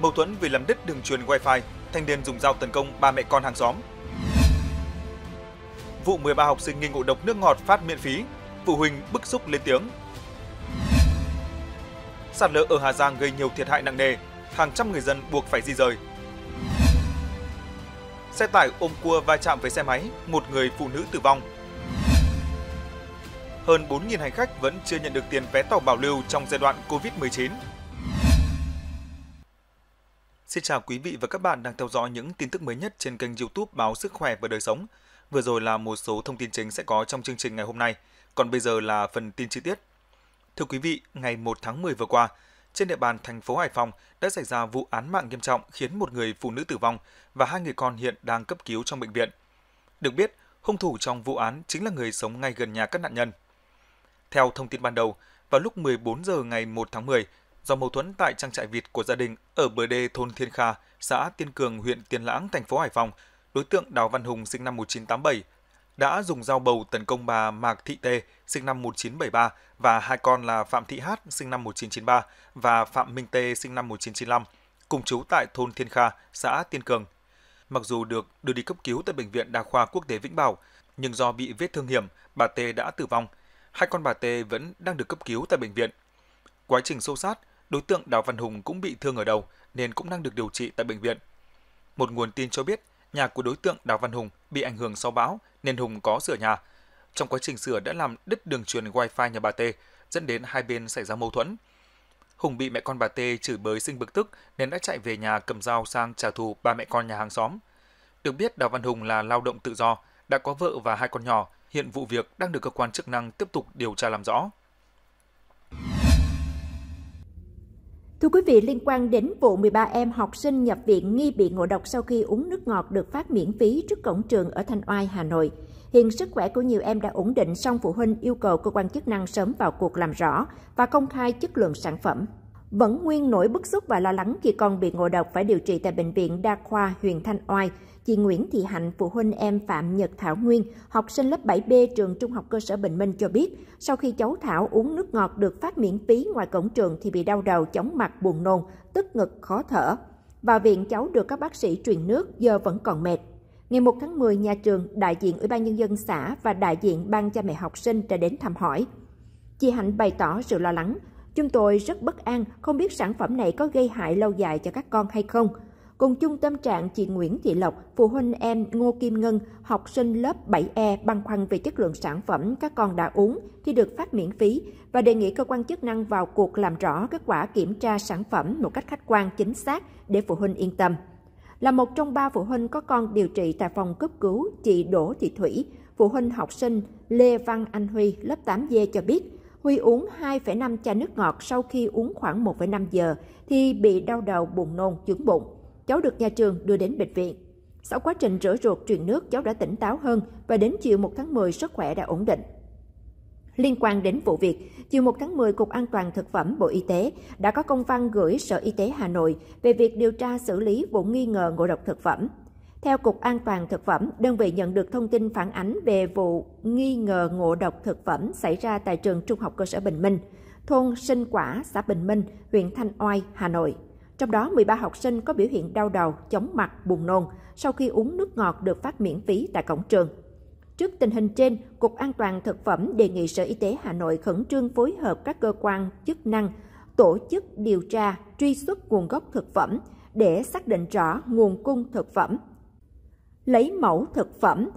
Mâu thuẫn vì làm đứt đường truyền Wi-Fi, thanh niên dùng dao tấn công ba mẹ con hàng xóm. Vụ 13 học sinh nghi ngộ độc nước ngọt phát miễn phí, phụ huynh bức xúc lên tiếng. Sạt lở ở Hà Giang gây nhiều thiệt hại nặng nề, hàng trăm người dân buộc phải di rời. Xe tải ôm cua va chạm với xe máy, một người phụ nữ tử vong, hơn 4.000 hành khách vẫn chưa nhận được tiền vé tàu bảo lưu trong giai đoạn COVID-19. Xin chào quý vị và các bạn đang theo dõi những tin tức mới nhất trên kênh YouTube báo Sức khỏe và đời sống. Vừa rồi là một số thông tin chính sẽ có trong chương trình ngày hôm nay, còn bây giờ là phần tin chi tiết. Thưa quý vị, ngày 1 tháng 10 vừa qua, trên địa bàn thành phố Hải Phòng đã xảy ra vụ án mạng nghiêm trọng khiến một người phụ nữ tử vong và hai người con hiện đang cấp cứu trong bệnh viện. Được biết, hung thủ trong vụ án chính là người sống ngay gần nhà các nạn nhân. Theo thông tin ban đầu, vào lúc 14 giờ ngày 1 tháng 10, do mâu thuẫn tại trang trại vịt của gia đình ở bờ đê thôn Thiên Kha, xã Tiên Cường, huyện Tiên Lãng, thành phố Hải Phòng, đối tượng Đào Văn Hùng sinh năm 1987 đã dùng dao bầu tấn công bà Mạc Thị Tê, sinh năm 1973, và hai con là Phạm Thị Hát, sinh năm 1993, và Phạm Minh Tê, sinh năm 1995, cùng trú tại thôn Thiên Kha, xã Tiên Cường. Mặc dù được đưa đi cấp cứu tại Bệnh viện Đa khoa Quốc tế Vĩnh Bảo, nhưng do bị vết thương hiểm, bà Tê đã tử vong – hai con bà T vẫn đang được cấp cứu tại bệnh viện. Quá trình xô sát, đối tượng Đào Văn Hùng cũng bị thương ở đầu nên cũng đang được điều trị tại bệnh viện. Một nguồn tin cho biết nhà của đối tượng Đào Văn Hùng bị ảnh hưởng sau bão nên Hùng có sửa nhà. Trong quá trình sửa đã làm đứt đường truyền wifi nhà bà T, dẫn đến hai bên xảy ra mâu thuẫn. Hùng bị mẹ con bà T chửi bới sinh bực tức nên đã chạy về nhà cầm dao sang trả thù ba mẹ con nhà hàng xóm. Được biết Đào Văn Hùng là lao động tự do, đã có vợ và hai con nhỏ Hiện vụ việc đang được cơ quan chức năng tiếp tục điều tra làm rõ. Thưa quý vị, liên quan đến vụ 13 em học sinh nhập viện nghi bị ngộ độc sau khi uống nước ngọt được phát miễn phí trước cổng trường ở Thanh Oai, Hà Nội. Hiện sức khỏe của nhiều em đã ổn định, song phụ huynh yêu cầu cơ quan chức năng sớm vào cuộc làm rõ và công khai chất lượng sản phẩm. Vẫn nguyên nỗi bức xúc và lo lắng khi con bị ngộ độc phải điều trị tại Bệnh viện Đa khoa huyện Thanh Oai, Chị Nguyễn Thị Hạnh, phụ huynh em Phạm Nhật Thảo Nguyên, học sinh lớp 7B trường Trung học cơ sở Bình Minh cho biết, sau khi cháu Thảo uống nước ngọt được phát miễn phí ngoài cổng trường thì bị đau đầu, chóng mặt, buồn nôn, tức ngực, khó thở. Vào viện cháu được các bác sĩ truyền nước, giờ vẫn còn mệt. Ngày 1 tháng 10, nhà trường, đại diện Ủy ban Nhân dân xã và đại diện ban cha mẹ học sinh đã đến thăm hỏi. Chị Hạnh bày tỏ sự lo lắng, Chúng tôi rất bất an, không biết sản phẩm này có gây hại lâu dài cho các con hay không. Cùng chung tâm trạng, chị Nguyễn Thị Lộc, phụ huynh em Ngô Kim Ngân, học sinh lớp 7E băn khoăn về chất lượng sản phẩm các con đã uống thì được phát miễn phí và đề nghị cơ quan chức năng vào cuộc làm rõ kết quả kiểm tra sản phẩm một cách khách quan chính xác để phụ huynh yên tâm. Là một trong ba phụ huynh có con điều trị tại phòng cấp cứu, chị Đỗ Thị Thủy, phụ huynh học sinh Lê Văn Anh Huy, lớp 8D cho biết, Huy uống 2,5 chai nước ngọt sau khi uống khoảng 1,5 giờ thì bị đau đầu buồn nôn, chướng bụng cháu được nhà trường đưa đến bệnh viện. Sau quá trình rửa ruột truyền nước, cháu đã tỉnh táo hơn và đến chiều 1 tháng 10 sức khỏe đã ổn định. Liên quan đến vụ việc, chiều 1 tháng 10, Cục An toàn Thực phẩm Bộ Y tế đã có công văn gửi Sở Y tế Hà Nội về việc điều tra xử lý vụ nghi ngờ ngộ độc thực phẩm. Theo Cục An toàn Thực phẩm, đơn vị nhận được thông tin phản ánh về vụ nghi ngờ ngộ độc thực phẩm xảy ra tại trường Trung học cơ sở Bình Minh, thôn Sinh Quả, xã Bình Minh, huyện Thanh Oai, Hà Nội. Trong đó 13 học sinh có biểu hiện đau đầu, chóng mặt, buồn nôn sau khi uống nước ngọt được phát miễn phí tại cổng trường. Trước tình hình trên, Cục An toàn Thực phẩm đề nghị Sở Y tế Hà Nội khẩn trương phối hợp các cơ quan chức năng tổ chức điều tra, truy xuất nguồn gốc thực phẩm để xác định rõ nguồn cung thực phẩm. Lấy mẫu thực phẩm,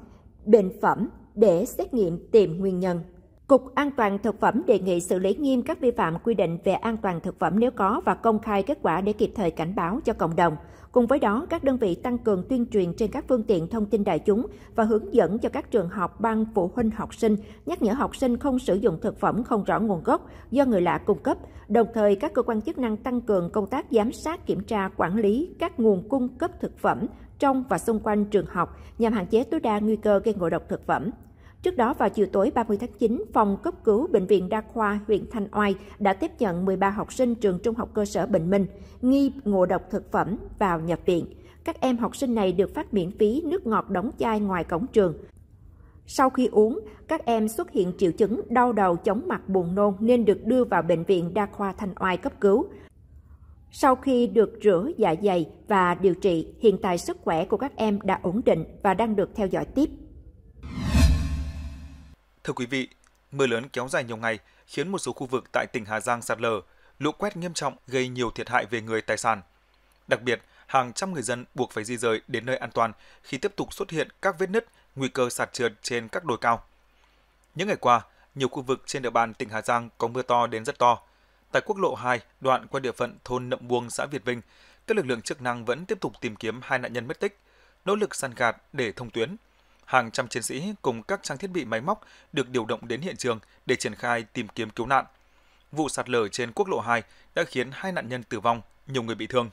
bệnh phẩm để xét nghiệm tìm nguyên nhân. Cục An toàn thực phẩm đề nghị xử lý nghiêm các vi phạm quy định về an toàn thực phẩm nếu có và công khai kết quả để kịp thời cảnh báo cho cộng đồng. Cùng với đó, các đơn vị tăng cường tuyên truyền trên các phương tiện thông tin đại chúng và hướng dẫn cho các trường học ban phụ huynh học sinh, nhắc nhở học sinh không sử dụng thực phẩm không rõ nguồn gốc do người lạ cung cấp. Đồng thời, các cơ quan chức năng tăng cường công tác giám sát, kiểm tra, quản lý các nguồn cung cấp thực phẩm trong và xung quanh trường học nhằm hạn chế tối đa nguy cơ gây ngộ độc thực phẩm. Trước đó vào chiều tối 30 tháng 9, phòng cấp cứu Bệnh viện Đa khoa huyện Thanh Oai đã tiếp nhận 13 học sinh trường trung học cơ sở Bình Minh nghi ngộ độc thực phẩm vào nhập viện. Các em học sinh này được phát miễn phí nước ngọt đóng chai ngoài cổng trường. Sau khi uống, các em xuất hiện triệu chứng đau đầu chóng mặt buồn nôn nên được đưa vào Bệnh viện Đa khoa Thanh Oai cấp cứu. Sau khi được rửa dạ dày và điều trị, hiện tại sức khỏe của các em đã ổn định và đang được theo dõi tiếp. Thưa quý vị, mưa lớn kéo dài nhiều ngày khiến một số khu vực tại tỉnh Hà Giang sạt lở, lũ quét nghiêm trọng gây nhiều thiệt hại về người tài sản. Đặc biệt, hàng trăm người dân buộc phải di rời đến nơi an toàn khi tiếp tục xuất hiện các vết nứt, nguy cơ sạt trượt trên các đồi cao. Những ngày qua, nhiều khu vực trên địa bàn tỉnh Hà Giang có mưa to đến rất to. Tại quốc lộ 2, đoạn qua địa phận thôn Nậm Buông, xã Việt Vinh, các lực lượng chức năng vẫn tiếp tục tìm kiếm hai nạn nhân mất tích, nỗ lực săn gạt để thông tuyến hàng trăm chiến sĩ cùng các trang thiết bị máy móc được điều động đến hiện trường để triển khai tìm kiếm cứu nạn. Vụ sạt lở trên quốc lộ 2 đã khiến hai nạn nhân tử vong, nhiều người bị thương.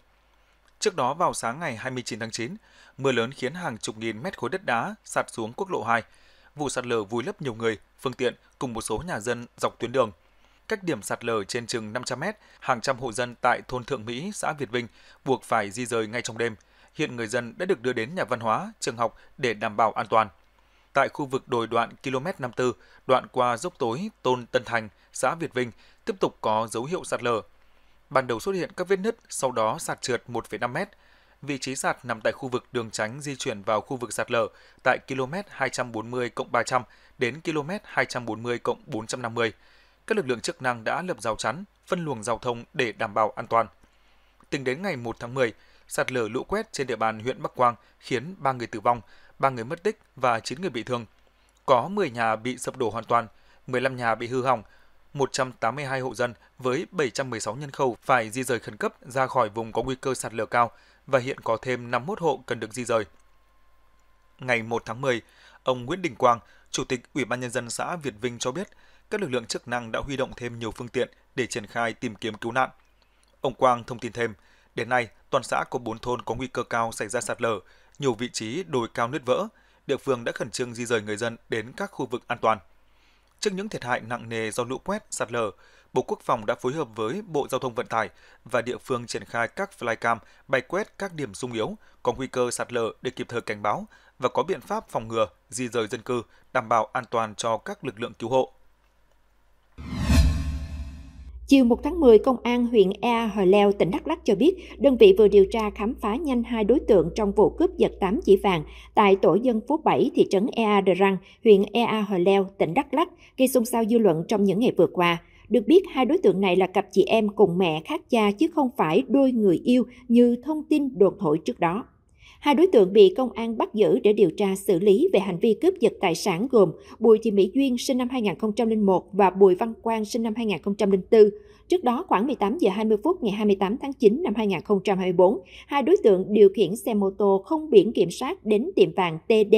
Trước đó vào sáng ngày 29 tháng 9, mưa lớn khiến hàng chục nghìn mét khối đất đá sạt xuống quốc lộ 2. Vụ sạt lở vùi lấp nhiều người, phương tiện cùng một số nhà dân dọc tuyến đường. Cách điểm sạt lở trên chừng 500 mét, hàng trăm hộ dân tại thôn Thượng Mỹ, xã Việt Vinh buộc phải di rời ngay trong đêm – hiện người dân đã được đưa đến nhà văn hóa, trường học để đảm bảo an toàn. Tại khu vực đồi đoạn km 54, đoạn qua dốc tối Tôn Tân Thành, xã Việt Vinh, tiếp tục có dấu hiệu sạt lở. Ban đầu xuất hiện các vết nứt, sau đó sạt trượt 1,5 mét. Vị trí sạt nằm tại khu vực đường tránh di chuyển vào khu vực sạt lở tại km 240 300 đến km 240 450. Các lực lượng chức năng đã lập rào chắn, phân luồng giao thông để đảm bảo an toàn. Tính đến ngày 1 tháng 10, sạt lở lũ quét trên địa bàn huyện Bắc Quang khiến 3 người tử vong, 3 người mất tích và 9 người bị thương. Có 10 nhà bị sập đổ hoàn toàn, 15 nhà bị hư hỏng, 182 hộ dân với 716 nhân khẩu phải di rời khẩn cấp ra khỏi vùng có nguy cơ sạt lở cao và hiện có thêm 51 hộ cần được di rời. Ngày 1 tháng 10, ông Nguyễn Đình Quang, Chủ tịch Ủy ban nhân dân xã Việt Vinh cho biết, các lực lượng chức năng đã huy động thêm nhiều phương tiện để triển khai tìm kiếm cứu nạn. Ông Quang thông tin thêm, đến nay toàn xã có 4 thôn có nguy cơ cao xảy ra sạt lở, nhiều vị trí đồi cao nứt vỡ, địa phương đã khẩn trương di rời người dân đến các khu vực an toàn. Trước những thiệt hại nặng nề do lũ quét, sạt lở, Bộ Quốc phòng đã phối hợp với Bộ Giao thông Vận tải và địa phương triển khai các flycam bay quét các điểm sung yếu có nguy cơ sạt lở để kịp thời cảnh báo và có biện pháp phòng ngừa, di rời dân cư, đảm bảo an toàn cho các lực lượng cứu hộ. Chiều 1 tháng 10, Công an huyện Ea Hờ Leo, tỉnh Đắk Lắk cho biết, đơn vị vừa điều tra khám phá nhanh hai đối tượng trong vụ cướp giật 8 chỉ vàng tại tổ dân phố 7, thị trấn Ea Đờ Răng, huyện Ea Hờ Leo, tỉnh Đắk Lắk, gây xôn xao dư luận trong những ngày vừa qua. Được biết, hai đối tượng này là cặp chị em cùng mẹ khác cha chứ không phải đôi người yêu như thông tin đồn thổi trước đó. Hai đối tượng bị công an bắt giữ để điều tra xử lý về hành vi cướp giật tài sản gồm Bùi Thị Mỹ Duyên sinh năm 2001 và Bùi Văn Quang sinh năm 2004. Trước đó, khoảng 18 giờ 20 phút ngày 28 tháng 9 năm 2024, hai đối tượng điều khiển xe mô tô không biển kiểm soát đến tiệm vàng TD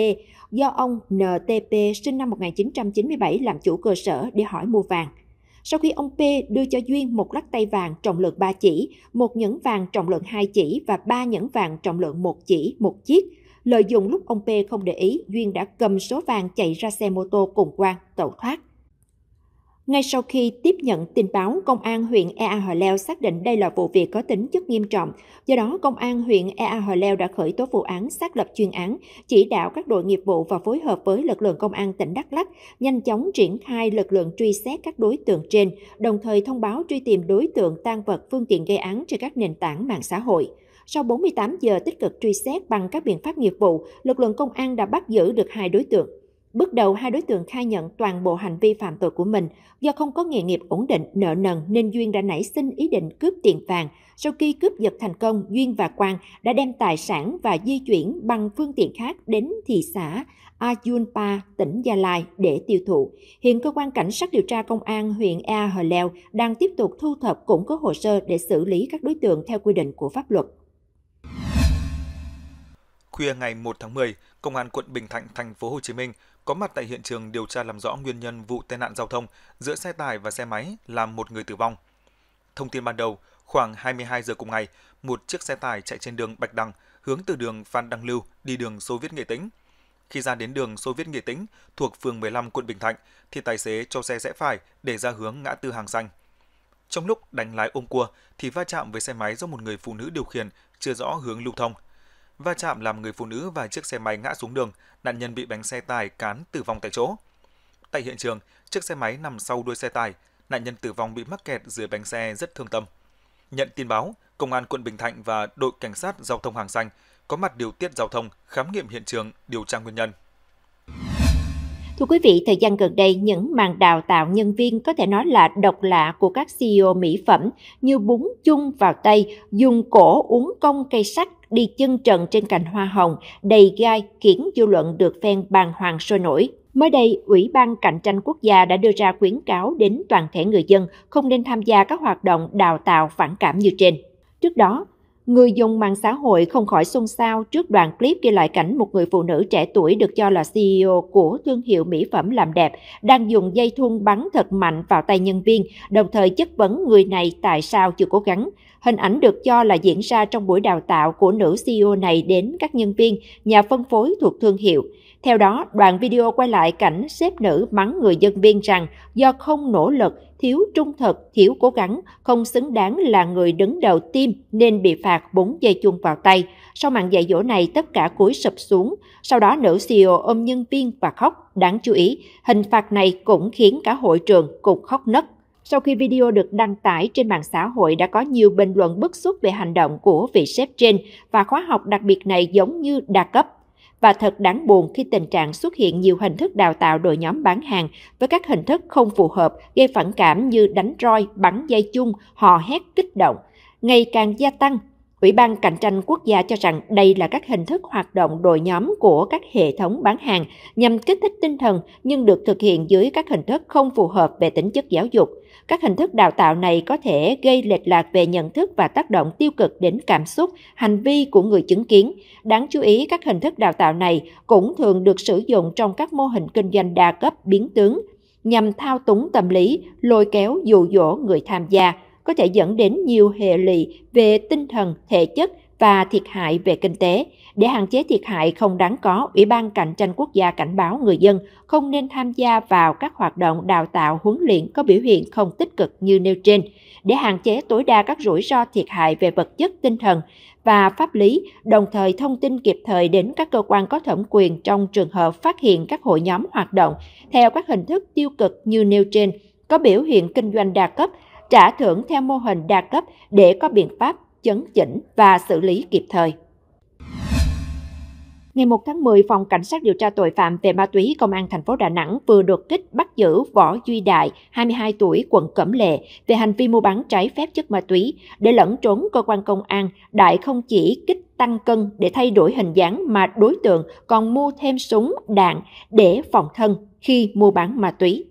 do ông NTP sinh năm 1997 làm chủ cơ sở để hỏi mua vàng. Sau khi ông P đưa cho Duyên một lắc tay vàng trọng lượng 3 chỉ, một nhẫn vàng trọng lượng 2 chỉ và ba nhẫn vàng trọng lượng 1 chỉ, một chiếc. Lợi dụng lúc ông P không để ý, Duyên đã cầm số vàng chạy ra xe mô tô cùng Quang, tẩu thoát. Ngay sau khi tiếp nhận tin báo, Công an huyện Ea Hờ Leo xác định đây là vụ việc có tính chất nghiêm trọng. Do đó, Công an huyện Ea Hờ Leo đã khởi tố vụ án, xác lập chuyên án, chỉ đạo các đội nghiệp vụ và phối hợp với lực lượng Công an tỉnh Đắk Lắk nhanh chóng triển khai lực lượng truy xét các đối tượng trên, đồng thời thông báo truy tìm đối tượng tan vật phương tiện gây án trên các nền tảng mạng xã hội. Sau 48 giờ tích cực truy xét bằng các biện pháp nghiệp vụ, lực lượng công an đã bắt giữ được hai đối tượng. Bước đầu, hai đối tượng khai nhận toàn bộ hành vi phạm tội của mình. Do không có nghề nghiệp ổn định, nợ nần nên Duyên đã nảy sinh ý định cướp tiền vàng. Sau khi cướp giật thành công, Duyên và Quang đã đem tài sản và di chuyển bằng phương tiện khác đến thị xã Ayunpa, tỉnh Gia Lai để tiêu thụ. Hiện cơ quan cảnh sát điều tra công an huyện Ea Hờ Leo đang tiếp tục thu thập củng cố hồ sơ để xử lý các đối tượng theo quy định của pháp luật. Khuya ngày 1 tháng 10, Công an quận Bình Thạnh, thành phố Hồ Chí Minh có mặt tại hiện trường điều tra làm rõ nguyên nhân vụ tai nạn giao thông giữa xe tải và xe máy làm một người tử vong. Thông tin ban đầu, khoảng 22 giờ cùng ngày, một chiếc xe tải chạy trên đường Bạch Đằng hướng từ đường Phan Đăng Lưu đi đường Xô Viết Nghệ Tĩnh. Khi ra đến đường Xô Viết Nghệ Tĩnh thuộc phường 15 quận Bình Thạnh thì tài xế cho xe rẽ phải để ra hướng ngã tư hàng xanh. Trong lúc đánh lái ôm cua thì va chạm với xe máy do một người phụ nữ điều khiển chưa rõ hướng lưu thông – Va chạm làm người phụ nữ và chiếc xe máy ngã xuống đường, nạn nhân bị bánh xe tải cán tử vong tại chỗ. Tại hiện trường, chiếc xe máy nằm sau đuôi xe tải, nạn nhân tử vong bị mắc kẹt dưới bánh xe rất thương tâm. Nhận tin báo, Công an quận Bình Thạnh và đội cảnh sát giao thông Hàng Xanh có mặt điều tiết giao thông, khám nghiệm hiện trường, điều tra nguyên nhân. Thưa quý vị, thời gian gần đây, những màn đào tạo nhân viên có thể nói là độc lạ của các CEO mỹ phẩm như búng chung vào tay, dùng cổ uống cong cây sắt đi chân trần trên cành hoa hồng, đầy gai khiến dư luận được phen bàn hoàng sôi nổi. Mới đây, Ủy ban Cạnh tranh Quốc gia đã đưa ra khuyến cáo đến toàn thể người dân không nên tham gia các hoạt động đào tạo phản cảm như trên. Trước đó, Người dùng mạng xã hội không khỏi xôn xao trước đoạn clip ghi lại cảnh một người phụ nữ trẻ tuổi được cho là CEO của thương hiệu mỹ phẩm làm đẹp đang dùng dây thun bắn thật mạnh vào tay nhân viên, đồng thời chất vấn người này tại sao chưa cố gắng. Hình ảnh được cho là diễn ra trong buổi đào tạo của nữ CEO này đến các nhân viên, nhà phân phối thuộc thương hiệu. Theo đó, đoạn video quay lại cảnh sếp nữ mắng người dân viên rằng do không nỗ lực, thiếu trung thực, thiếu cố gắng, không xứng đáng là người đứng đầu team nên bị phạt 4 dây chuông vào tay. Sau màn dạy dỗ này, tất cả cúi sụp xuống. Sau đó, nữ CEO ôm nhân viên và khóc. Đáng chú ý, hình phạt này cũng khiến cả hội trường cùng khóc nấc. Sau khi video được đăng tải trên mạng xã hội đã có nhiều bình luận bức xúc về hành động của vị sếp trên và khóa học đặc biệt này giống như đa cấp. Và thật đáng buồn khi tình trạng xuất hiện nhiều hình thức đào tạo đội nhóm bán hàng với các hình thức không phù hợp gây phản cảm như đánh roi, bắn dây chung, hò hét kích động, ngày càng gia tăng Ủy ban Cạnh tranh Quốc gia cho rằng đây là các hình thức hoạt động đội nhóm của các hệ thống bán hàng nhằm kích thích tinh thần nhưng được thực hiện dưới các hình thức không phù hợp về tính chất giáo dục. Các hình thức đào tạo này có thể gây lệch lạc về nhận thức và tác động tiêu cực đến cảm xúc, hành vi của người chứng kiến. Đáng chú ý, các hình thức đào tạo này cũng thường được sử dụng trong các mô hình kinh doanh đa cấp biến tướng nhằm thao túng tâm lý, lôi kéo dụ dỗ người tham gia có thể dẫn đến nhiều hệ lụy về tinh thần, thể chất và thiệt hại về kinh tế. Để hạn chế thiệt hại không đáng có, Ủy ban Cạnh tranh Quốc gia cảnh báo người dân không nên tham gia vào các hoạt động đào tạo huấn luyện có biểu hiện không tích cực như nêu trên. Để hạn chế tối đa các rủi ro thiệt hại về vật chất tinh thần và pháp lý, đồng thời thông tin kịp thời đến các cơ quan có thẩm quyền trong trường hợp phát hiện các hội nhóm hoạt động theo các hình thức tiêu cực như nêu trên, có biểu hiện kinh doanh đa cấp trả thưởng theo mô hình đa cấp để có biện pháp chấn chỉnh và xử lý kịp thời. Ngày 1 tháng 10, Phòng Cảnh sát điều tra tội phạm về ma túy Công an thành phố Đà Nẵng vừa đột kích bắt giữ Võ Duy Đại, 22 tuổi, quận Cẩm Lệ, về hành vi mua bán trái phép chất ma túy. Để lẫn trốn cơ quan công an, Đại không chỉ kích tăng cân để thay đổi hình dáng mà đối tượng còn mua thêm súng, đạn để phòng thân khi mua bán ma túy.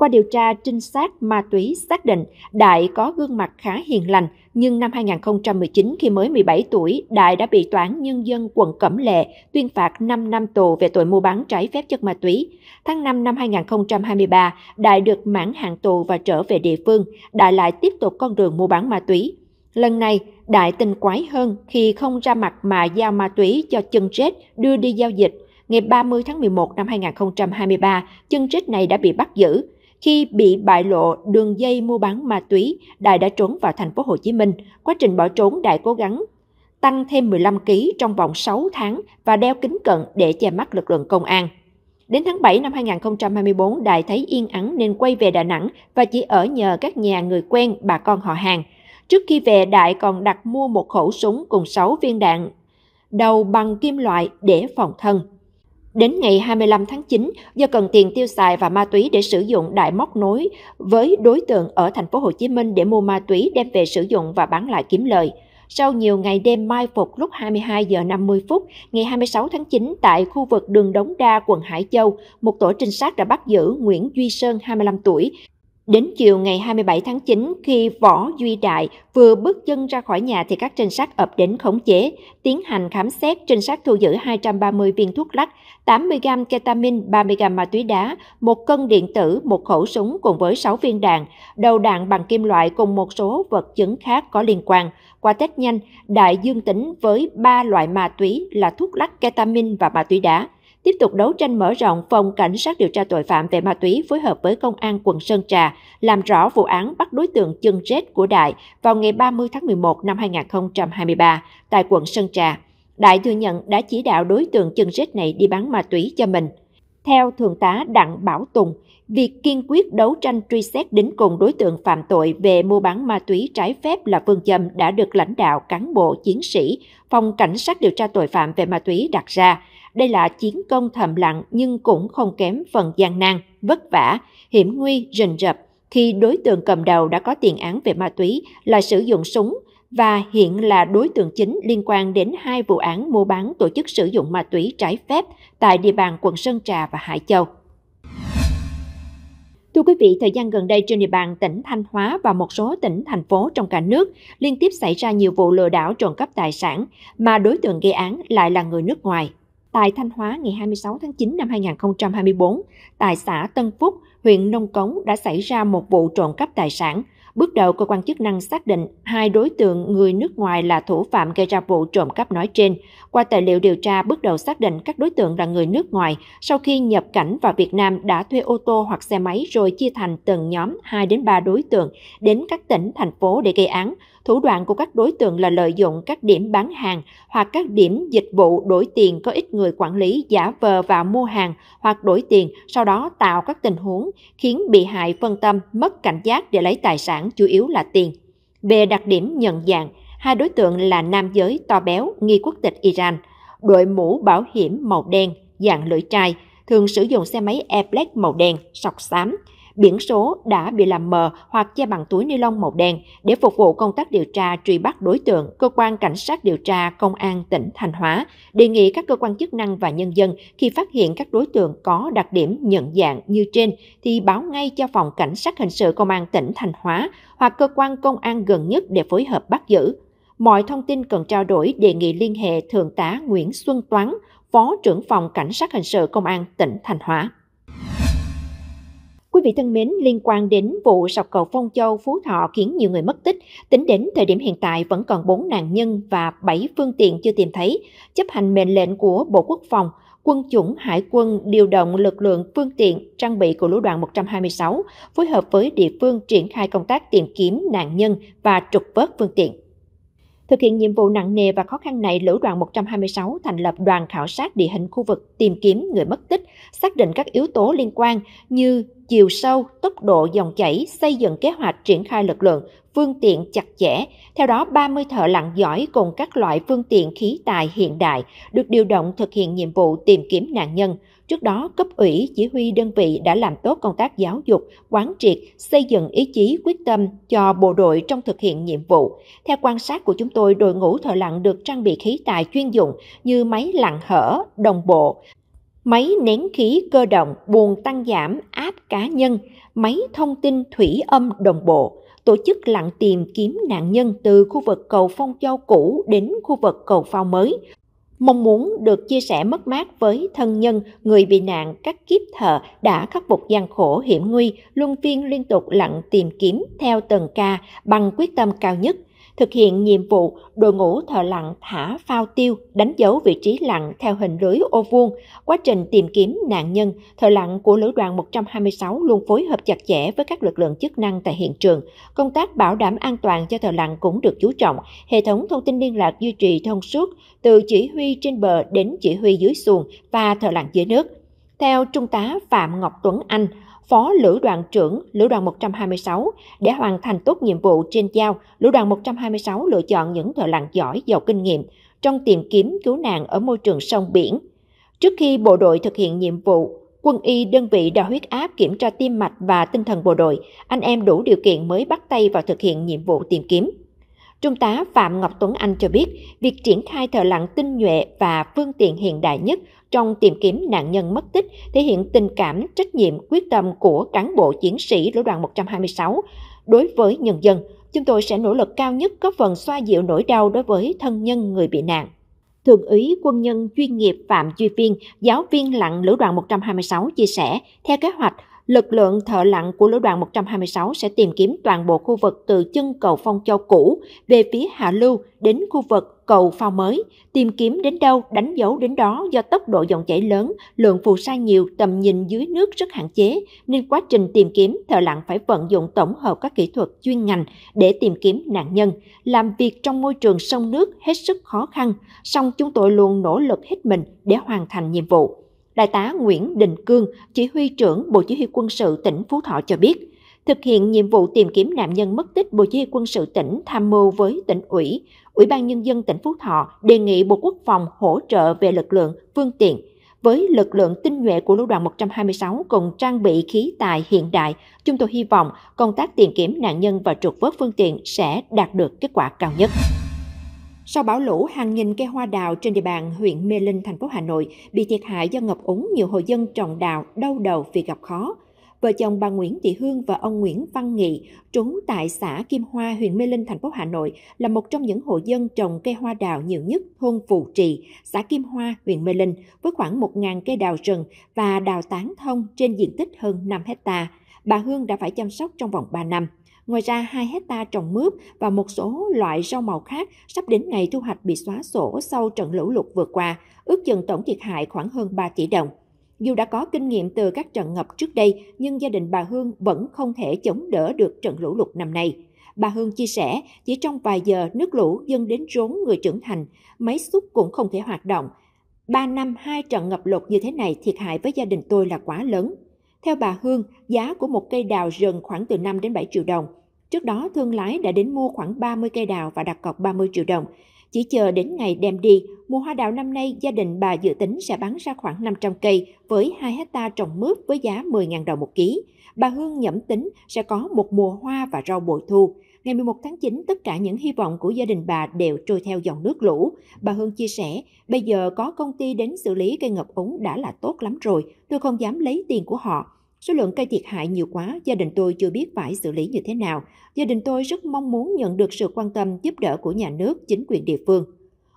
Qua điều tra, trinh sát ma túy xác định Đại có gương mặt khá hiền lành, nhưng năm 2019 khi mới 17 tuổi, Đại đã bị toán Nhân dân quận Cẩm Lệ tuyên phạt 5 năm tù về tội mua bán trái phép chất ma túy. Tháng 5 năm 2023, Đại được mãn hạn tù và trở về địa phương. Đại lại tiếp tục con đường mua bán ma túy. Lần này, Đại tình quái hơn khi không ra mặt mà giao ma túy cho chân chết đưa đi giao dịch. Ngày 30 tháng 11 năm 2023, chân chết này đã bị bắt giữ. Khi bị bại lộ đường dây mua bán ma túy, Đại đã trốn vào thành phố Hồ Chí Minh. Quá trình bỏ trốn, Đại cố gắng tăng thêm 15 kg trong vòng 6 tháng và đeo kính cận để che mắt lực lượng công an. Đến tháng 7 năm 2024, Đại thấy yên ắng nên quay về Đà Nẵng và chỉ ở nhờ các nhà người quen, bà con họ hàng. Trước khi về, Đại còn đặt mua một khẩu súng cùng 6 viên đạn đầu bằng kim loại để phòng thân. Đến ngày 25 tháng 9, do cần tiền tiêu xài và ma túy để sử dụng đại móc nối với đối tượng ở thành phố Hồ Chí Minh để mua ma túy đem về sử dụng và bán lại kiếm lời. Sau nhiều ngày đêm mai phục lúc 22 giờ 50 phút ngày 26 tháng 9 tại khu vực đường Đống Đa, quận Hải Châu, một tổ trinh sát đã bắt giữ Nguyễn Duy Sơn, 25 tuổi, Đến chiều ngày 27 tháng 9, khi Võ Duy Đại vừa bước chân ra khỏi nhà thì các trinh sát ập đến khống chế. Tiến hành khám xét, trinh sát thu giữ 230 viên thuốc lắc, 80 gam ketamin, 30 gam ma túy đá, một cân điện tử, một khẩu súng cùng với 6 viên đạn, đầu đạn bằng kim loại cùng một số vật chứng khác có liên quan. Qua test nhanh, Đại dương tính với 3 loại ma túy là thuốc lắc, ketamin và ma túy đá tiếp tục đấu tranh mở rộng phòng cảnh sát điều tra tội phạm về ma túy phối hợp với công an quận Sơn Trà làm rõ vụ án bắt đối tượng chân rết của Đại vào ngày 30 tháng 11 năm 2023 tại quận Sơn Trà. Đại thừa nhận đã chỉ đạo đối tượng chân rết này đi bán ma túy cho mình. Theo Thượng tá Đặng Bảo Tùng, việc kiên quyết đấu tranh truy xét đến cùng đối tượng phạm tội về mua bán ma túy trái phép là phương châm đã được lãnh đạo cán bộ chiến sĩ phòng cảnh sát điều tra tội phạm về ma túy đặt ra đây là chiến công thầm lặng nhưng cũng không kém phần gian nan, vất vả, hiểm nguy, rình rập khi đối tượng cầm đầu đã có tiền án về ma túy là sử dụng súng và hiện là đối tượng chính liên quan đến hai vụ án mua bán tổ chức sử dụng ma túy trái phép tại địa bàn quận Sơn Trà và Hải Châu. Thưa quý vị, thời gian gần đây trên địa bàn tỉnh Thanh Hóa và một số tỉnh, thành phố trong cả nước liên tiếp xảy ra nhiều vụ lừa đảo trộm cắp tài sản mà đối tượng gây án lại là người nước ngoài tại Thanh Hóa ngày 26 tháng 9 năm 2024, tại xã Tân Phúc, huyện Nông Cống đã xảy ra một vụ trộm cắp tài sản. Bước đầu, cơ quan chức năng xác định hai đối tượng người nước ngoài là thủ phạm gây ra vụ trộm cắp nói trên. Qua tài liệu điều tra, bước đầu xác định các đối tượng là người nước ngoài. Sau khi nhập cảnh vào Việt Nam đã thuê ô tô hoặc xe máy rồi chia thành từng nhóm 2 đến 3 đối tượng đến các tỉnh, thành phố để gây án. Thủ đoạn của các đối tượng là lợi dụng các điểm bán hàng hoặc các điểm dịch vụ đổi tiền có ít người quản lý giả vờ vào mua hàng hoặc đổi tiền, sau đó tạo các tình huống khiến bị hại phân tâm, mất cảnh giác để lấy tài sản chủ yếu là tiền. Về đặc điểm nhận dạng, hai đối tượng là nam giới to béo, nghi quốc tịch Iran, đội mũ bảo hiểm màu đen, dạng lưỡi trai, thường sử dụng xe máy e màu đen, sọc xám, biển số đã bị làm mờ hoặc che bằng túi ni lông màu đen để phục vụ công tác điều tra truy bắt đối tượng. Cơ quan Cảnh sát điều tra Công an tỉnh Thanh Hóa đề nghị các cơ quan chức năng và nhân dân khi phát hiện các đối tượng có đặc điểm nhận dạng như trên thì báo ngay cho Phòng Cảnh sát Hình sự Công an tỉnh Thanh Hóa hoặc cơ quan công an gần nhất để phối hợp bắt giữ. Mọi thông tin cần trao đổi đề nghị liên hệ Thượng tá Nguyễn Xuân Toán, Phó trưởng phòng Cảnh sát Hình sự Công an tỉnh Thanh Hóa. Quý vị thân mến, liên quan đến vụ sập cầu Phong Châu, Phú Thọ khiến nhiều người mất tích, tính đến thời điểm hiện tại vẫn còn 4 nạn nhân và 7 phương tiện chưa tìm thấy. Chấp hành mệnh lệnh của Bộ Quốc phòng, quân chủng hải quân điều động lực lượng phương tiện trang bị của lữ đoàn 126, phối hợp với địa phương triển khai công tác tìm kiếm nạn nhân và trục vớt phương tiện. Thực hiện nhiệm vụ nặng nề và khó khăn này, Lữ đoàn 126 thành lập đoàn khảo sát địa hình khu vực, tìm kiếm người mất tích, xác định các yếu tố liên quan như chiều sâu, tốc độ dòng chảy, xây dựng kế hoạch triển khai lực lượng, phương tiện chặt chẽ. Theo đó, 30 thợ lặn giỏi cùng các loại phương tiện khí tài hiện đại được điều động thực hiện nhiệm vụ tìm kiếm nạn nhân. Trước đó, cấp ủy, chỉ huy đơn vị đã làm tốt công tác giáo dục, quán triệt, xây dựng ý chí quyết tâm cho bộ đội trong thực hiện nhiệm vụ. Theo quan sát của chúng tôi, đội ngũ thợ lặn được trang bị khí tài chuyên dụng như máy lặn hở, đồng bộ, máy nén khí cơ động, buồn tăng giảm, áp cá nhân, máy thông tin thủy âm đồng bộ, tổ chức lặn tìm kiếm nạn nhân từ khu vực cầu Phong Châu cũ đến khu vực cầu Phao mới, mong muốn được chia sẻ mất mát với thân nhân, người bị nạn, các kiếp thợ đã khắc phục gian khổ hiểm nguy, luân phiên liên tục lặn tìm kiếm theo từng ca bằng quyết tâm cao nhất – thực hiện nhiệm vụ đội ngũ thợ lặn thả phao tiêu đánh dấu vị trí lặn theo hình lưới ô vuông. Quá trình tìm kiếm nạn nhân, thợ lặn của lữ đoàn 126 luôn phối hợp chặt chẽ với các lực lượng chức năng tại hiện trường. Công tác bảo đảm an toàn cho thợ lặn cũng được chú trọng, hệ thống thông tin liên lạc duy trì thông suốt từ chỉ huy trên bờ đến chỉ huy dưới xuồng và thợ lặn dưới nước. Theo Trung tá Phạm Ngọc Tuấn Anh, Phó Lữ đoàn trưởng Lữ đoàn 126 để hoàn thành tốt nhiệm vụ trên giao, Lữ đoàn 126 lựa chọn những thợ lặn giỏi giàu kinh nghiệm trong tìm kiếm cứu nạn ở môi trường sông biển. Trước khi bộ đội thực hiện nhiệm vụ, quân y đơn vị đo huyết áp kiểm tra tim mạch và tinh thần bộ đội, anh em đủ điều kiện mới bắt tay vào thực hiện nhiệm vụ tìm kiếm. Trung tá Phạm Ngọc Tuấn Anh cho biết, việc triển khai thợ lặn tinh nhuệ và phương tiện hiện đại nhất trong tìm kiếm nạn nhân mất tích thể hiện tình cảm, trách nhiệm, quyết tâm của cán bộ chiến sĩ lữ đoàn 126 đối với nhân dân. Chúng tôi sẽ nỗ lực cao nhất góp phần xoa dịu nỗi đau đối với thân nhân người bị nạn. Thượng úy quân nhân chuyên nghiệp Phạm Duy Viên, giáo viên lặng lữ đoàn 126 chia sẻ, theo kế hoạch, lực lượng thợ lặn của lữ đoàn 126 sẽ tìm kiếm toàn bộ khu vực từ chân cầu Phong Châu cũ về phía hạ lưu đến khu vực cầu phao mới, tìm kiếm đến đâu đánh dấu đến đó do tốc độ dòng chảy lớn, lượng phù sa nhiều, tầm nhìn dưới nước rất hạn chế, nên quá trình tìm kiếm thợ lặn phải vận dụng tổng hợp các kỹ thuật chuyên ngành để tìm kiếm nạn nhân. Làm việc trong môi trường sông nước hết sức khó khăn, song chúng tôi luôn nỗ lực hết mình để hoàn thành nhiệm vụ. Đại tá Nguyễn Đình Cương, chỉ huy trưởng Bộ Chỉ huy quân sự tỉnh Phú Thọ cho biết, thực hiện nhiệm vụ tìm kiếm nạn nhân mất tích, Bộ Chỉ huy quân sự tỉnh tham mưu với tỉnh ủy, Ủy ban Nhân dân tỉnh Phú Thọ đề nghị Bộ Quốc phòng hỗ trợ về lực lượng, phương tiện, với lực lượng tinh nhuệ của lữ đoàn 126 cùng trang bị khí tài hiện đại, chúng tôi hy vọng công tác tìm kiếm nạn nhân và trục vớt phương tiện sẽ đạt được kết quả cao nhất. Sau bão lũ, hàng nghìn cây hoa đào trên địa bàn huyện Mê Linh, thành phố Hà Nội bị thiệt hại do ngập úng nhiều hộ dân trồng đào đau đầu vì gặp khó. Vợ chồng bà Nguyễn Thị Hương và ông Nguyễn Văn Nghị, trú tại xã Kim Hoa, huyện Mê Linh, thành phố Hà Nội, là một trong những hộ dân trồng cây hoa đào nhiều nhất thôn Phù Trì, xã Kim Hoa, huyện Mê Linh, với khoảng 1.000 cây đào rừng và đào tán thông trên diện tích hơn 5 hectare. Bà Hương đã phải chăm sóc trong vòng 3 năm. Ngoài ra, 2 hecta trồng mướp và một số loại rau màu khác sắp đến ngày thu hoạch bị xóa sổ sau trận lũ lụt vừa qua, ước chừng tổng thiệt hại khoảng hơn 3 tỷ đồng. Dù đã có kinh nghiệm từ các trận ngập trước đây, nhưng gia đình bà Hương vẫn không thể chống đỡ được trận lũ lụt năm nay. Bà Hương chia sẻ, chỉ trong vài giờ nước lũ dâng đến rốn người trưởng thành, máy xúc cũng không thể hoạt động. Ba năm hai trận ngập lụt như thế này thiệt hại với gia đình tôi là quá lớn. Theo bà Hương, giá của một cây đào rừng khoảng từ 5 đến 7 triệu đồng, Trước đó, thương lái đã đến mua khoảng 30 cây đào và đặt cọc 30 triệu đồng. Chỉ chờ đến ngày đem đi, mùa hoa đào năm nay gia đình bà dự tính sẽ bán ra khoảng 500 cây với 2 hecta trồng mướp với giá 10.000 đồng một ký. Bà Hương nhẩm tính sẽ có một mùa hoa và rau bội thu. Ngày 11 tháng 9, tất cả những hy vọng của gia đình bà đều trôi theo dòng nước lũ. Bà Hương chia sẻ, bây giờ có công ty đến xử lý cây ngập úng đã là tốt lắm rồi, tôi không dám lấy tiền của họ Số lượng cây thiệt hại nhiều quá, gia đình tôi chưa biết phải xử lý như thế nào. Gia đình tôi rất mong muốn nhận được sự quan tâm giúp đỡ của nhà nước, chính quyền địa phương.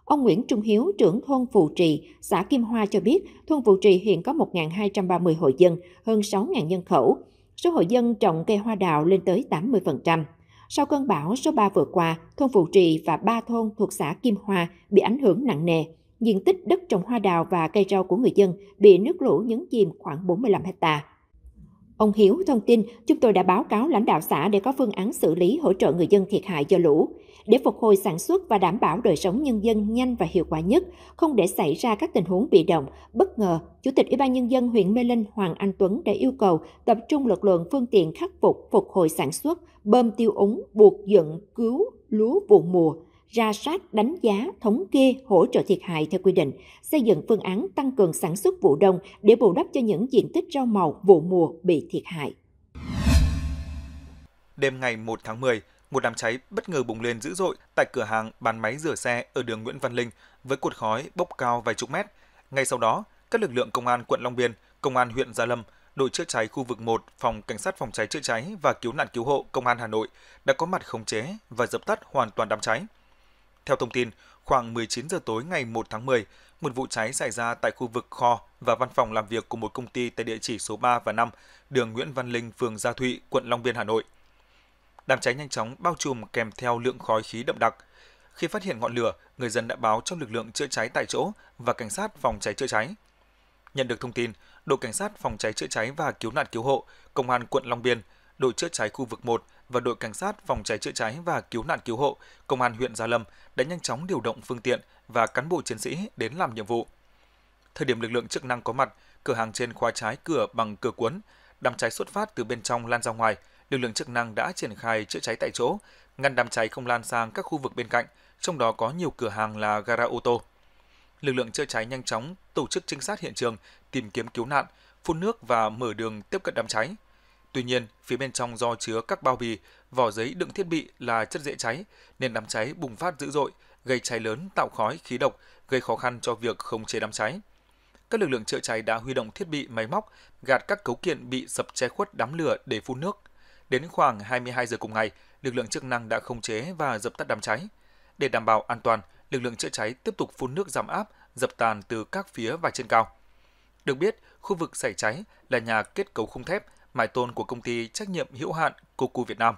Ông Nguyễn Trung Hiếu, trưởng thôn Phù Trì, xã Kim Hoa cho biết, thôn Phù Trì hiện có 1.230 hộ dân, hơn 6.000 nhân khẩu. Số hộ dân trồng cây hoa đào lên tới 80%. Sau cơn bão số 3 vừa qua, thôn Phù Trì và ba thôn thuộc xã Kim Hoa bị ảnh hưởng nặng nề. Diện tích đất trồng hoa đào và cây rau của người dân bị nước lũ nhấn chìm khoảng 45 hectare. Ông Hiếu thông tin, chúng tôi đã báo cáo lãnh đạo xã để có phương án xử lý hỗ trợ người dân thiệt hại do lũ, để phục hồi sản xuất và đảm bảo đời sống nhân dân nhanh và hiệu quả nhất, không để xảy ra các tình huống bị động, bất ngờ. Chủ tịch Ủy ban nhân dân huyện Mê Linh Hoàng Anh Tuấn đã yêu cầu tập trung lực lượng phương tiện khắc phục phục hồi sản xuất, bơm tiêu úng, buộc dựng, cứu lúa vụ mùa, ra soát, đánh giá, thống kê, hỗ trợ thiệt hại theo quy định, xây dựng phương án tăng cường sản xuất vụ đông để bù đắp cho những diện tích rau màu vụ mùa bị thiệt hại. Đêm ngày 1 tháng 10, một đám cháy bất ngờ bùng lên dữ dội tại cửa hàng bán máy rửa xe ở đường Nguyễn Văn Linh với cột khói bốc cao vài chục mét. Ngay sau đó, các lực lượng công an quận Long Biên, công an huyện Gia Lâm, đội chữa cháy khu vực 1, phòng cảnh sát phòng cháy chữa cháy và cứu nạn cứu hộ công an Hà Nội đã có mặt khống chế và dập tắt hoàn toàn đám cháy. Theo thông tin, khoảng 19 giờ tối ngày 1 tháng 10, một vụ cháy xảy ra tại khu vực kho và văn phòng làm việc của một công ty tại địa chỉ số 3 và 5, đường Nguyễn Văn Linh, phường Gia Thụy, quận Long Biên, Hà Nội. Đám cháy nhanh chóng bao trùm kèm theo lượng khói khí đậm đặc. Khi phát hiện ngọn lửa, người dân đã báo cho lực lượng chữa cháy tại chỗ và cảnh sát phòng cháy chữa cháy. Nhận được thông tin, đội cảnh sát phòng cháy chữa cháy và cứu nạn cứu hộ, công an quận Long Biên, đội chữa cháy khu vực 1 và đội cảnh sát phòng cháy chữa cháy và cứu nạn cứu hộ, công an huyện Gia Lâm đã nhanh chóng điều động phương tiện và cán bộ chiến sĩ đến làm nhiệm vụ. Thời điểm lực lượng chức năng có mặt, cửa hàng trên khóa trái cửa bằng cửa cuốn, đám cháy xuất phát từ bên trong lan ra ngoài, lực lượng chức năng đã triển khai chữa cháy tại chỗ, ngăn đám cháy không lan sang các khu vực bên cạnh, trong đó có nhiều cửa hàng là gara ô tô. Lực lượng chữa cháy nhanh chóng tổ chức trinh sát hiện trường, tìm kiếm cứu nạn, phun nước và mở đường tiếp cận đám cháy. Tuy nhiên, phía bên trong do chứa các bao bì, vỏ giấy đựng thiết bị là chất dễ cháy, nên đám cháy bùng phát dữ dội, gây cháy lớn tạo khói khí độc, gây khó khăn cho việc không chế đám cháy. Các lực lượng chữa cháy đã huy động thiết bị máy móc, gạt các cấu kiện bị sập che khuất đám lửa để phun nước. Đến khoảng 22 giờ cùng ngày, lực lượng chức năng đã khống chế và dập tắt đám cháy. Để đảm bảo an toàn, lực lượng chữa cháy tiếp tục phun nước giảm áp, dập tàn từ các phía và trên cao. Được biết, khu vực xảy cháy là nhà kết cấu khung thép mái tôn của công ty trách nhiệm hữu hạn Cocu Việt Nam.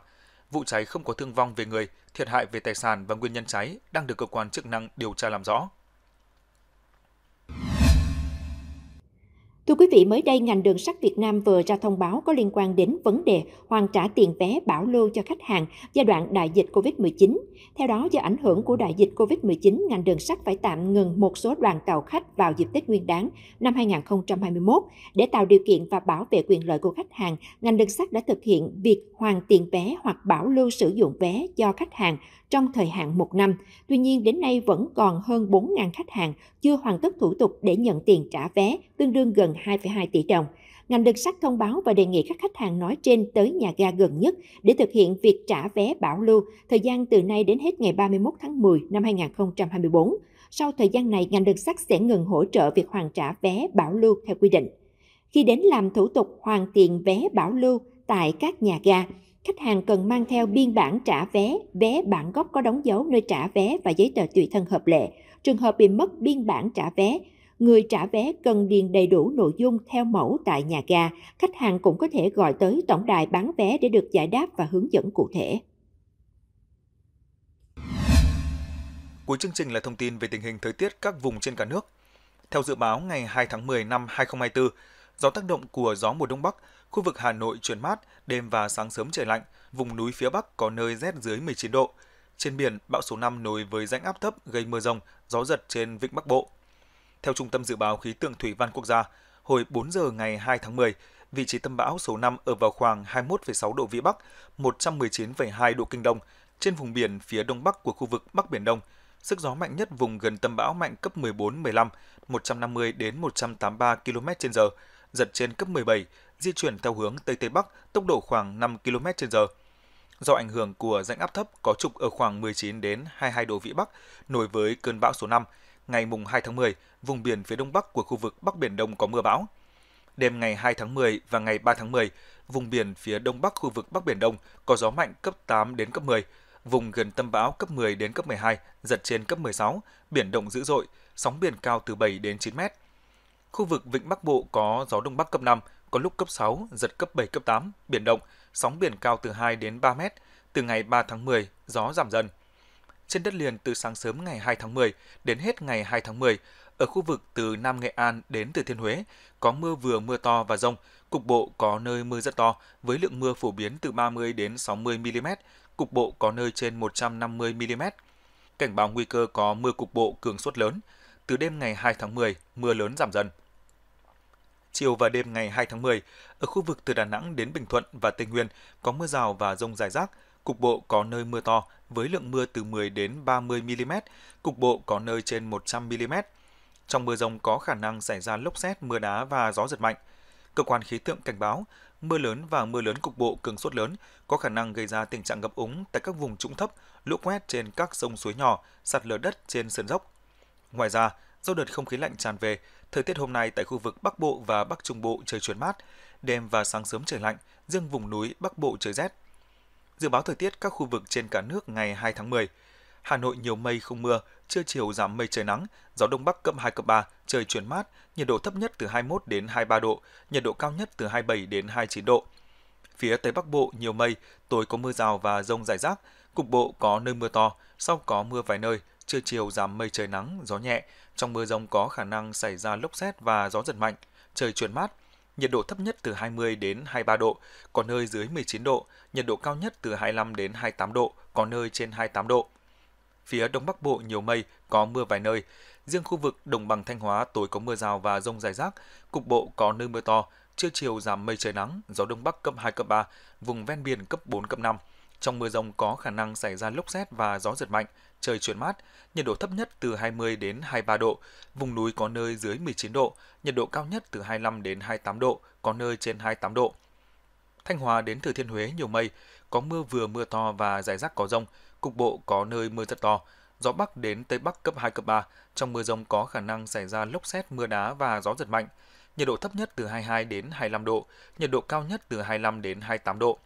Vụ cháy không có thương vong về người, thiệt hại về tài sản và nguyên nhân cháy đang được cơ quan chức năng điều tra làm rõ. Thưa quý vị, mới đây ngành đường sắt Việt Nam vừa ra thông báo có liên quan đến vấn đề hoàn trả tiền vé bảo lưu cho khách hàng giai đoạn đại dịch COVID-19. Theo đó, do ảnh hưởng của đại dịch COVID-19, ngành đường sắt phải tạm ngừng một số đoàn tàu khách vào dịp Tết Nguyên đán năm 2021. Để tạo điều kiện và bảo vệ quyền lợi của khách hàng, ngành đường sắt đã thực hiện việc hoàn tiền vé hoặc bảo lưu sử dụng vé cho khách hàng trong thời hạn một năm. Tuy nhiên, đến nay vẫn còn hơn 4.000 khách hàng chưa hoàn tất thủ tục để nhận tiền trả vé, tương đương gần 2,2 tỷ đồng. Ngành đường sắt thông báo và đề nghị các khách hàng nói trên tới nhà ga gần nhất để thực hiện việc trả vé bảo lưu thời gian từ nay đến hết ngày 31 tháng 10 năm 2024. Sau thời gian này, ngành đường sắt sẽ ngừng hỗ trợ việc hoàn trả vé bảo lưu theo quy định. Khi đến làm thủ tục hoàn tiền vé bảo lưu tại các nhà ga, khách hàng cần mang theo biên bản trả vé, vé bản gốc có đóng dấu nơi trả vé và giấy tờ tùy thân hợp lệ. Trường hợp bị mất biên bản trả vé, người trả vé cần điền đầy đủ nội dung theo mẫu tại nhà ga, khách hàng cũng có thể gọi tới tổng đài bán vé để được giải đáp và hướng dẫn cụ thể. Cuối chương trình là thông tin về tình hình thời tiết các vùng trên cả nước. Theo dự báo ngày 2 tháng 10 năm 2024, do tác động của gió mùa đông bắc, khu vực Hà Nội chuyển mát, đêm và sáng sớm trời lạnh, vùng núi phía Bắc có nơi rét dưới 19 độ. Trên biển, bão số 5 nối với rãnh áp thấp gây mưa rông, gió giật trên vịnh Bắc Bộ. Theo Trung tâm Dự báo Khí tượng Thủy văn Quốc gia, hồi 4 giờ ngày 2 tháng 10, vị trí tâm bão số 5 ở vào khoảng 21,6 độ Vĩ Bắc, 119,2 độ Kinh Đông, trên vùng biển phía đông bắc của khu vực Bắc Biển Đông. Sức gió mạnh nhất vùng gần tâm bão mạnh cấp 14-15, 150 đến 183 km/h, giật trên cấp 17, di chuyển theo hướng Tây Tây Bắc, tốc độ khoảng 5 km/h. Do ảnh hưởng của rãnh áp thấp có trục ở khoảng 19 đến 22 độ Vĩ Bắc, nối với cơn bão số 5, ngày mùng 2 tháng 10, vùng biển phía đông bắc của khu vực Bắc Biển Đông có mưa bão. Đêm ngày 2 tháng 10 và ngày 3 tháng 10, vùng biển phía đông bắc khu vực Bắc Biển Đông có gió mạnh cấp 8 đến cấp 10, vùng gần tâm bão cấp 10 đến cấp 12, giật trên cấp 16, biển động dữ dội, sóng biển cao từ 7 đến 9 mét. Khu vực Vịnh Bắc Bộ có gió đông bắc cấp 5, có lúc cấp 6, giật cấp 7, cấp 8, biển động, sóng biển cao từ 2 đến 3 mét. Từ ngày 3 tháng 10, gió giảm dần trên đất liền từ sáng sớm ngày 2 tháng 10 đến hết ngày 2 tháng 10, ở khu vực từ Nam Nghệ An đến từ Thiên Huế có mưa vừa mưa to và rông, cục bộ có nơi mưa rất to với lượng mưa phổ biến từ 30 đến 60 mm, cục bộ có nơi trên 150 mm. Cảnh báo nguy cơ có mưa cục bộ cường suất lớn. Từ đêm ngày 2 tháng 10, mưa lớn giảm dần. Chiều và đêm ngày 2 tháng 10, ở khu vực từ Đà Nẵng đến Bình Thuận và Tây Nguyên có mưa rào và rông rải rác, cục bộ có nơi mưa to với lượng mưa từ 10 đến 30 mm, cục bộ có nơi trên 100 mm. Trong mưa rông có khả năng xảy ra lốc xét, mưa đá và gió giật mạnh. Cơ quan khí tượng cảnh báo, mưa lớn và mưa lớn cục bộ cường suất lớn có khả năng gây ra tình trạng ngập úng tại các vùng trũng thấp, lũ quét trên các sông suối nhỏ, sạt lở đất trên sườn dốc. Ngoài ra, do đợt không khí lạnh tràn về, thời tiết hôm nay tại khu vực Bắc Bộ và Bắc Trung Bộ trời chuyển mát, đêm và sáng sớm trời lạnh, riêng vùng núi Bắc Bộ trời rét, Dự báo thời tiết các khu vực trên cả nước ngày 2 tháng 10. Hà Nội nhiều mây không mưa, trưa chiều giảm mây trời nắng, gió đông bắc cấp 2 cấp 3, trời chuyển mát, nhiệt độ thấp nhất từ 21 đến 23 độ, nhiệt độ cao nhất từ 27 đến 29 độ. Phía Tây Bắc Bộ nhiều mây, tối có mưa rào và rông rải rác, cục bộ có nơi mưa to, sau có mưa vài nơi, trưa chiều giảm mây trời nắng, gió nhẹ, trong mưa rông có khả năng xảy ra lốc xét và gió giật mạnh, trời chuyển mát, nhiệt độ thấp nhất từ 20 đến 23 độ, có nơi dưới 19 độ, nhiệt độ cao nhất từ 25 đến 28 độ, có nơi trên 28 độ. Phía Đông Bắc Bộ nhiều mây, có mưa vài nơi. Riêng khu vực Đồng bằng Thanh Hóa tối có mưa rào và rông rải rác, cục bộ có nơi mưa to, trưa chiều giảm mây trời nắng, gió Đông Bắc cấp 2, cấp 3, vùng ven biển cấp 4, cấp 5. Trong mưa rông có khả năng xảy ra lốc xét và gió giật mạnh – trời chuyển mát, nhiệt độ thấp nhất từ 20 đến 23 độ, vùng núi có nơi dưới 19 độ, nhiệt độ cao nhất từ 25 đến 28 độ, có nơi trên 28 độ. Thanh Hóa đến Thừa Thiên Huế nhiều mây, có mưa vừa mưa to và rải rác có rông, cục bộ có nơi mưa rất to, gió bắc đến tây bắc cấp 2 cấp 3, trong mưa rông có khả năng xảy ra lốc xét, mưa đá và gió giật mạnh. Nhiệt độ thấp nhất từ 22 đến 25 độ, nhiệt độ cao nhất từ 25 đến 28 độ.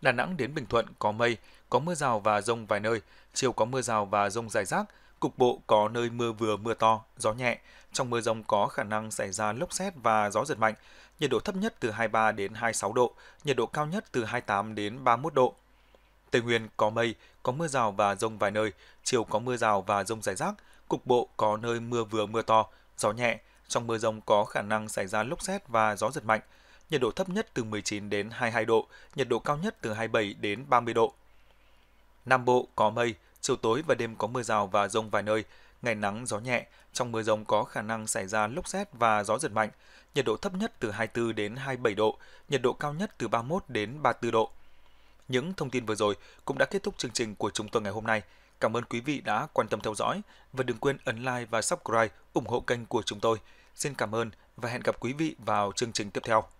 Đà Nẵng đến Bình Thuận có mây, có mưa rào và rông vài nơi, chiều có mưa rào và rông rải rác, cục bộ có nơi mưa vừa mưa to, gió nhẹ. Trong mưa rông có khả năng xảy ra lốc xét và gió giật mạnh. Nhiệt độ thấp nhất từ 23 đến 26 độ, nhiệt độ cao nhất từ 28 đến 31 độ. Tây Nguyên có mây, có mưa rào và rông vài nơi, chiều có mưa rào và rông rải rác, cục bộ có nơi mưa vừa mưa to, gió nhẹ. Trong mưa rông có khả năng xảy ra lốc xét và gió giật mạnh. Nhiệt độ thấp nhất từ 19 đến 22 độ, nhiệt độ cao nhất từ 27 đến 30 độ. Nam Bộ có mây, chiều tối và đêm có mưa rào và rông vài nơi, ngày nắng gió nhẹ, trong mưa rông có khả năng xảy ra lốc xét và gió giật mạnh. Nhiệt độ thấp nhất từ 24 đến 27 độ, nhiệt độ cao nhất từ 31 đến 34 độ. Những thông tin vừa rồi cũng đã kết thúc chương trình của chúng tôi ngày hôm nay. Cảm ơn quý vị đã quan tâm theo dõi và đừng quên ấn like và subscribe ủng hộ kênh của chúng tôi. Xin cảm ơn và hẹn gặp quý vị vào chương trình tiếp theo.